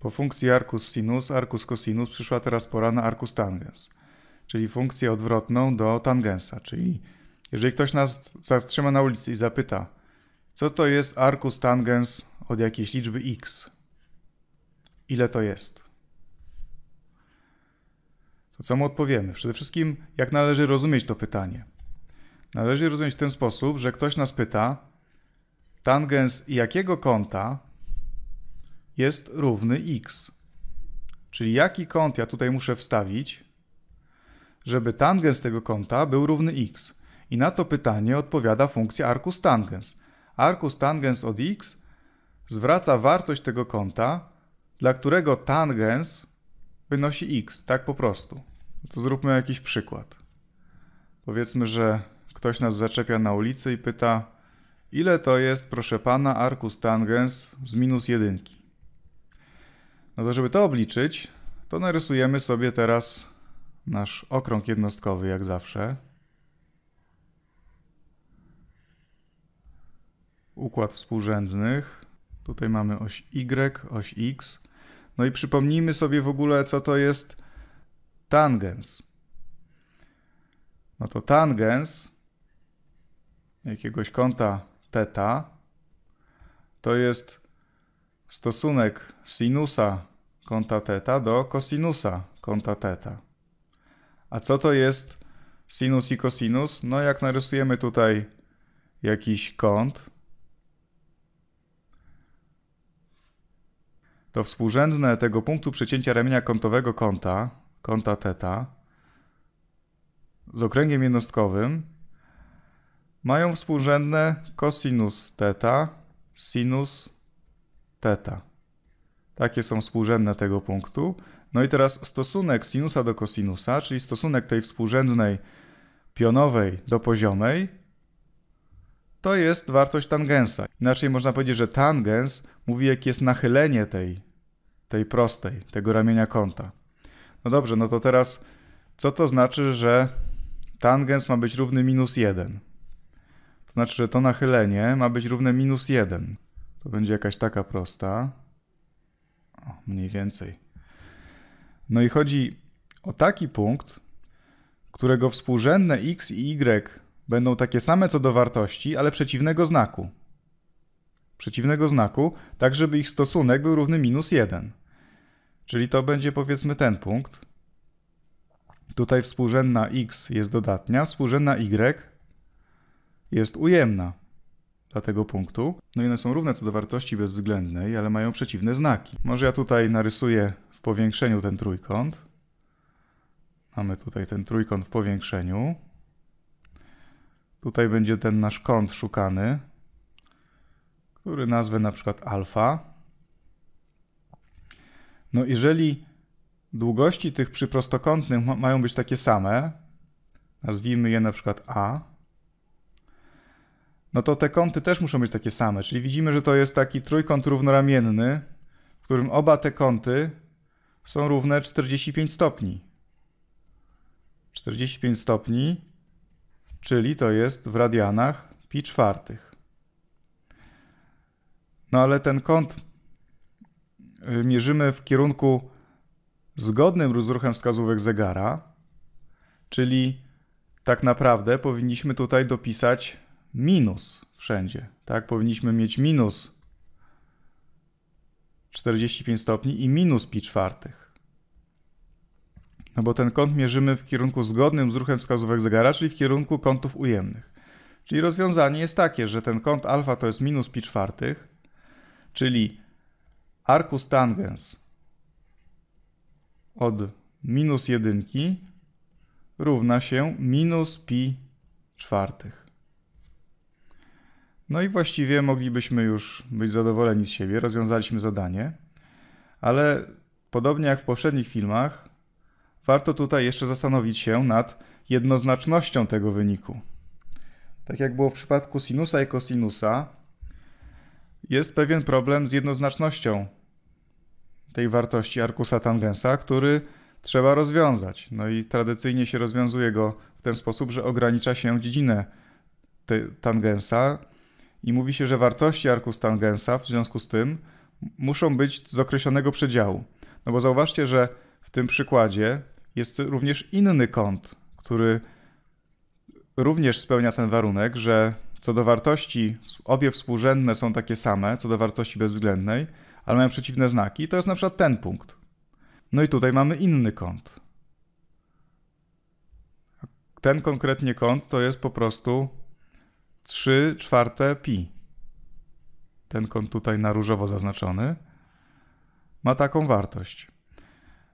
Po funkcji arcus sinus, arcus cosinus przyszła teraz pora na arcus tangens, czyli funkcję odwrotną do tangensa. Czyli jeżeli ktoś nas zatrzyma na ulicy i zapyta, co to jest arcus tangens od jakiejś liczby x, ile to jest, to co mu odpowiemy? Przede wszystkim, jak należy rozumieć to pytanie. Należy rozumieć w ten sposób, że ktoś nas pyta, tangens jakiego kąta jest równy x. Czyli jaki kąt ja tutaj muszę wstawić, żeby tangens tego kąta był równy x. I na to pytanie odpowiada funkcja arcus tangens. Arcus tangens od x zwraca wartość tego kąta, dla którego tangens wynosi x, tak po prostu. To zróbmy jakiś przykład. Powiedzmy, że ktoś nas zaczepia na ulicy i pyta, ile to jest, proszę pana, arcus tangens z minus jedynki. No to żeby to obliczyć, to narysujemy sobie teraz nasz okrąg jednostkowy jak zawsze. Układ współrzędnych. Tutaj mamy oś Y, oś X. No i przypomnijmy sobie w ogóle, co to jest tangens. No to tangens jakiegoś kąta θ to jest stosunek sinusa kąta θ do kosinusa kąta θ. A co to jest sinus i kosinus? No jak narysujemy tutaj jakiś kąt, to współrzędne tego punktu przecięcia ramienia kątowego kąta, kąta θ, z okręgiem jednostkowym mają współrzędne cosinus θ, sinus θ. Takie są współrzędne tego punktu. No i teraz stosunek sinusa do kosinusa, czyli stosunek tej współrzędnej pionowej do poziomej, to jest wartość tangensa. Inaczej można powiedzieć, że tangens mówi, jakie jest nachylenie tej, tej prostej, tego ramienia kąta. No dobrze, no to teraz co to znaczy, że tangens ma być równy minus 1? To znaczy, że to nachylenie ma być równe minus 1. To będzie jakaś taka prosta mniej więcej. No i chodzi o taki punkt, którego współrzędne x i y będą takie same co do wartości, ale przeciwnego znaku. Przeciwnego znaku, tak żeby ich stosunek był równy minus 1. Czyli to będzie powiedzmy ten punkt. Tutaj współrzędna x jest dodatnia, współrzędna y jest ujemna dla tego punktu. No i one są równe co do wartości bezwzględnej, ale mają przeciwne znaki. Może ja tutaj narysuję w powiększeniu ten trójkąt. Mamy tutaj ten trójkąt w powiększeniu. Tutaj będzie ten nasz kąt szukany, który nazwę na przykład alfa. No jeżeli długości tych przyprostokątnych mają być takie same, nazwijmy je na przykład a, no to te kąty też muszą być takie same. Czyli widzimy, że to jest taki trójkąt równoramienny, w którym oba te kąty są równe 45 stopni. 45 stopni, czyli to jest w radianach pi czwartych. No ale ten kąt y, mierzymy w kierunku zgodnym z ruchem wskazówek zegara, czyli tak naprawdę powinniśmy tutaj dopisać minus wszędzie, tak? Powinniśmy mieć minus 45 stopni i minus pi czwartych. No bo ten kąt mierzymy w kierunku zgodnym z ruchem wskazówek zegara, czyli w kierunku kątów ujemnych. Czyli rozwiązanie jest takie, że ten kąt alfa to jest minus pi czwartych, czyli arcus tangens od minus jedynki równa się minus pi czwartych. No i właściwie moglibyśmy już być zadowoleni z siebie, rozwiązaliśmy zadanie, ale podobnie jak w poprzednich filmach, warto tutaj jeszcze zastanowić się nad jednoznacznością tego wyniku. Tak jak było w przypadku sinusa i kosinusa, jest pewien problem z jednoznacznością tej wartości arkusa tangensa, który trzeba rozwiązać. No i tradycyjnie się rozwiązuje go w ten sposób, że ogranicza się dziedzinę tangensa i mówi się, że wartości arkus tangensa, w związku z tym muszą być z określonego przedziału. No bo zauważcie, że w tym przykładzie jest również inny kąt, który również spełnia ten warunek, że co do wartości obie współrzędne są takie same, co do wartości bezwzględnej, ale mają przeciwne znaki. To jest na przykład ten punkt. No i tutaj mamy inny kąt. Ten konkretnie kąt to jest po prostu 3 czwarte pi. Ten kąt tutaj na różowo zaznaczony ma taką wartość.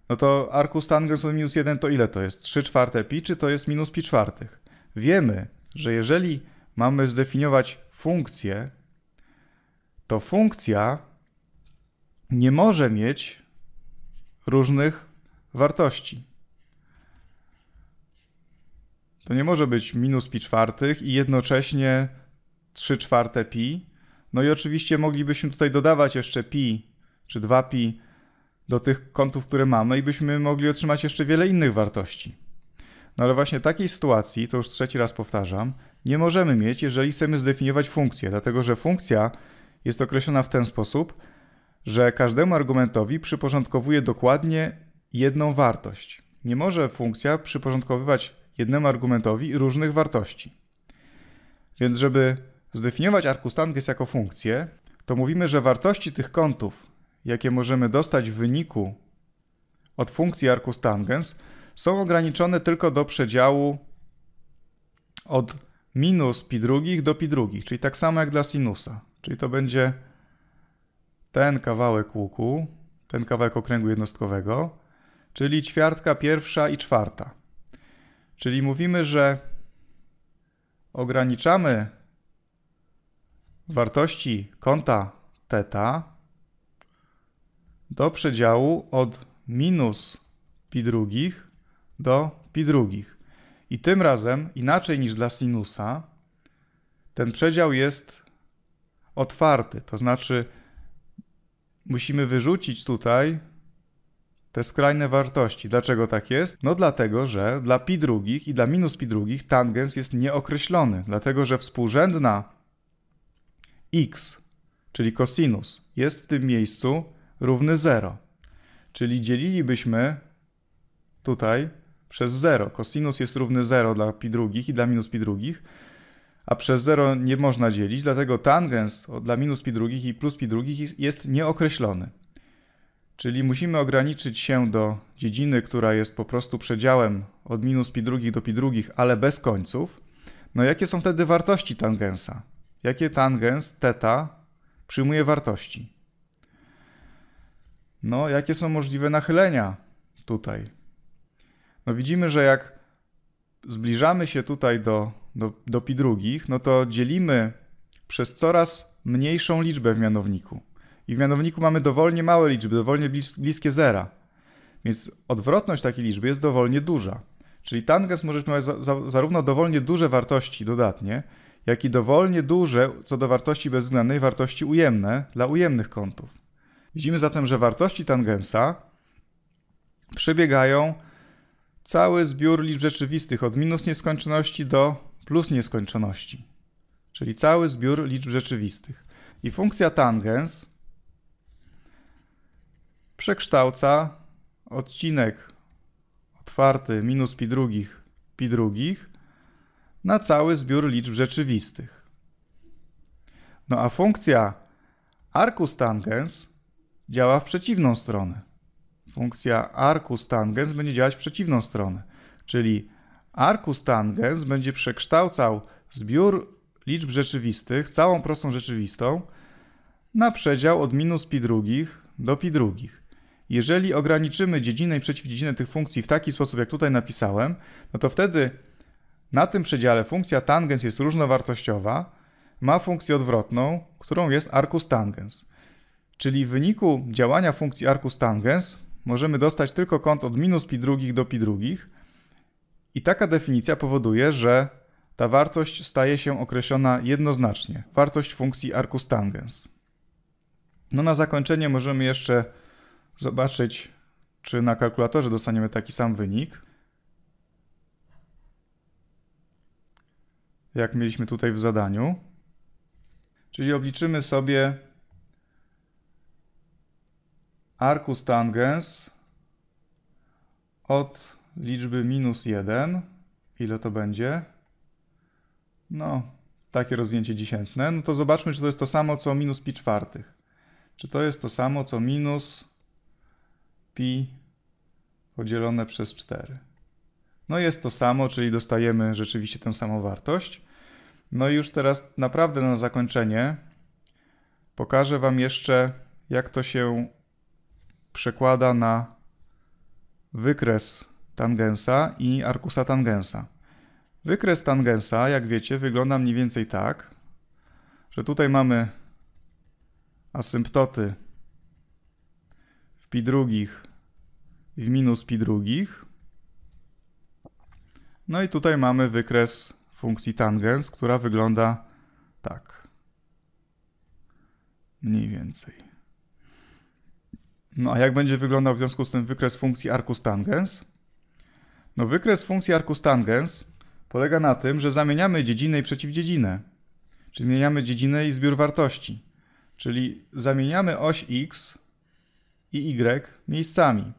No to arkus tangens od minus 1 to ile to jest? 3 czwarte pi czy to jest minus pi czwartych? Wiemy, że jeżeli mamy zdefiniować funkcję, to funkcja nie może mieć różnych wartości. To nie może być minus pi czwartych i jednocześnie 3 czwarte pi. No i oczywiście moglibyśmy tutaj dodawać jeszcze pi czy 2pi do tych kątów, które mamy i byśmy mogli otrzymać jeszcze wiele innych wartości. No ale właśnie takiej sytuacji, to już trzeci raz powtarzam, nie możemy mieć, jeżeli chcemy zdefiniować funkcję, dlatego że funkcja jest określona w ten sposób, że każdemu argumentowi przyporządkowuje dokładnie jedną wartość. Nie może funkcja przyporządkowywać jednemu argumentowi różnych wartości. Więc żeby zdefiniować arcustangens jako funkcję, to mówimy, że wartości tych kątów, jakie możemy dostać w wyniku od funkcji arcustangens, są ograniczone tylko do przedziału od minus pi drugich do pi drugich, czyli tak samo jak dla sinusa. Czyli to będzie ten kawałek łuku, ten kawałek okręgu jednostkowego, czyli ćwiartka pierwsza i czwarta. Czyli mówimy, że ograniczamy wartości kąta θ do przedziału od minus pi drugich do pi drugich. I tym razem, inaczej niż dla sinusa, ten przedział jest otwarty, to znaczy musimy wyrzucić tutaj te skrajne wartości. Dlaczego tak jest? No dlatego, że dla pi drugich i dla minus pi drugich tangens jest nieokreślony, dlatego że współrzędna x, czyli cosinus, jest w tym miejscu równy 0. Czyli dzielilibyśmy tutaj przez 0. Cosinus jest równy 0 dla pi drugich i dla minus pi drugich, a przez 0 nie można dzielić, dlatego tangens dla minus pi drugich i plus pi drugich jest nieokreślony. Czyli musimy ograniczyć się do dziedziny, która jest po prostu przedziałem od minus pi drugich do pi drugich, ale bez końców. No jakie są wtedy wartości tangensa? Jakie tangens θ przyjmuje wartości? No jakie są możliwe nachylenia tutaj? No widzimy, że jak zbliżamy się tutaj do, do, do pi drugich, no to dzielimy przez coraz mniejszą liczbę w mianowniku. I w mianowniku mamy dowolnie małe liczby, dowolnie bliskie zera. Więc odwrotność takiej liczby jest dowolnie duża. Czyli tangens może mieć za, za, zarówno dowolnie duże wartości dodatnie, jak i dowolnie duże co do wartości bezwzględnej wartości ujemne dla ujemnych kątów. Widzimy zatem, że wartości tangensa przebiegają cały zbiór liczb rzeczywistych od minus nieskończoności do plus nieskończoności, czyli cały zbiór liczb rzeczywistych. I funkcja tangens przekształca odcinek otwarty minus pi drugich pi drugich na cały zbiór liczb rzeczywistych. No a funkcja arcus tangens działa w przeciwną stronę. Funkcja arcus tangens będzie działać w przeciwną stronę, czyli arcus tangens będzie przekształcał zbiór liczb rzeczywistych, całą prostą rzeczywistą, na przedział od minus pi drugich do pi drugich. Jeżeli ograniczymy dziedzinę i przeciwdziedzinę tych funkcji w taki sposób, jak tutaj napisałem, no to wtedy na tym przedziale funkcja tangens jest różnowartościowa, ma funkcję odwrotną, którą jest arcus tangens. Czyli w wyniku działania funkcji arcus tangens możemy dostać tylko kąt od minus pi drugich do pi drugich i taka definicja powoduje, że ta wartość staje się określona jednoznacznie. Wartość funkcji arcus tangens. No na zakończenie możemy jeszcze zobaczyć, czy na kalkulatorze dostaniemy taki sam wynik. Jak mieliśmy tutaj w zadaniu. Czyli obliczymy sobie arcus tangens od liczby minus 1. Ile to będzie? No, takie rozwinięcie dziesiętne. No to zobaczmy, czy to jest to samo, co minus pi czwartych. Czy to jest to samo, co minus pi podzielone przez 4. No jest to samo, czyli dostajemy rzeczywiście tę samą wartość. No i już teraz naprawdę na zakończenie pokażę Wam jeszcze, jak to się przekłada na wykres tangensa i arkusa tangensa. Wykres tangensa, jak wiecie, wygląda mniej więcej tak, że tutaj mamy asymptoty pi drugich w minus pi drugich. No i tutaj mamy wykres funkcji tangens, która wygląda tak. Mniej więcej. No a jak będzie wyglądał w związku z tym wykres funkcji arcus tangens? No wykres funkcji arcus tangens polega na tym, że zamieniamy dziedzinę i przeciwdziedzinę. Czyli zmieniamy dziedzinę i zbiór wartości. Czyli zamieniamy oś x i Y miejscami.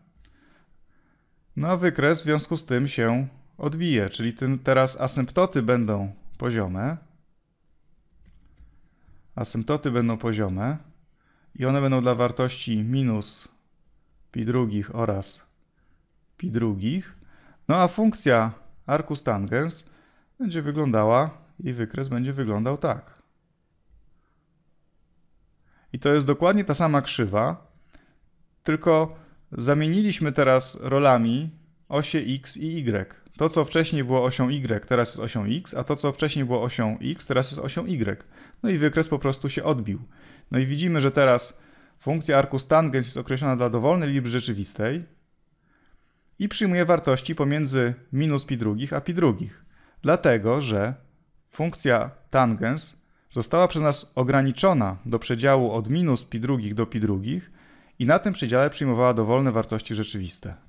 No a wykres w związku z tym się odbije, czyli tym teraz asymptoty będą poziome. Asymptoty będą poziome i one będą dla wartości minus pi drugich oraz pi drugich. No a funkcja arcus tangens będzie wyglądała i wykres będzie wyglądał tak. I to jest dokładnie ta sama krzywa, tylko zamieniliśmy teraz rolami osie x i y. To, co wcześniej było osią y, teraz jest osią x, a to, co wcześniej było osią x, teraz jest osią y. No i wykres po prostu się odbił. No i widzimy, że teraz funkcja arcus tangens jest określona dla dowolnej liczby rzeczywistej i przyjmuje wartości pomiędzy minus pi drugich a pi drugich. Dlatego, że funkcja tangens została przez nas ograniczona do przedziału od minus pi drugich do pi drugich, i na tym przedziale przyjmowała dowolne wartości rzeczywiste.